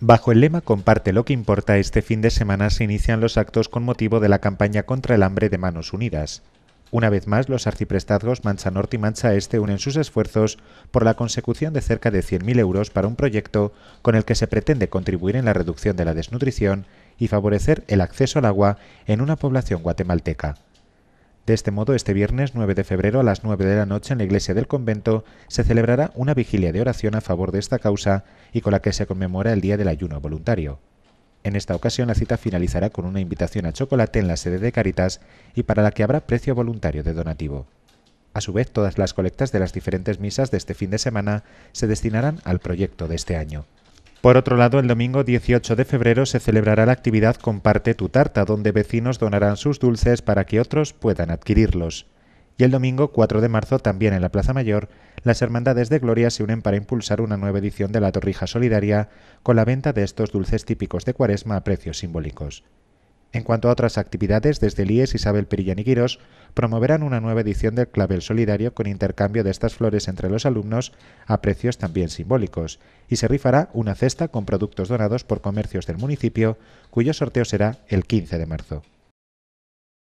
Bajo el lema Comparte lo que importa, este fin de semana se inician los actos con motivo de la campaña contra el hambre de Manos Unidas. Una vez más, los arciprestazgos Mancha Norte y Mancha Este unen sus esfuerzos por la consecución de cerca de 100.000 euros para un proyecto con el que se pretende contribuir en la reducción de la desnutrición y favorecer el acceso al agua en una población guatemalteca. De este modo, este viernes 9 de febrero a las 9 de la noche en la iglesia del convento se celebrará una vigilia de oración a favor de esta causa y con la que se conmemora el Día del Ayuno Voluntario. En esta ocasión la cita finalizará con una invitación a chocolate en la sede de Caritas y para la que habrá precio voluntario de donativo. A su vez, todas las colectas de las diferentes misas de este fin de semana se destinarán al proyecto de este año. Por otro lado, el domingo 18 de febrero se celebrará la actividad Comparte tu tarta, donde vecinos donarán sus dulces para que otros puedan adquirirlos. Y el domingo 4 de marzo, también en la Plaza Mayor, las Hermandades de Gloria se unen para impulsar una nueva edición de la Torrija Solidaria con la venta de estos dulces típicos de Cuaresma a precios simbólicos. En cuanto a otras actividades, desde el IES Isabel perilla y promoverán una nueva edición del Clavel Solidario con intercambio de estas flores entre los alumnos a precios también simbólicos, y se rifará una cesta con productos donados por comercios del municipio, cuyo sorteo será el 15 de marzo.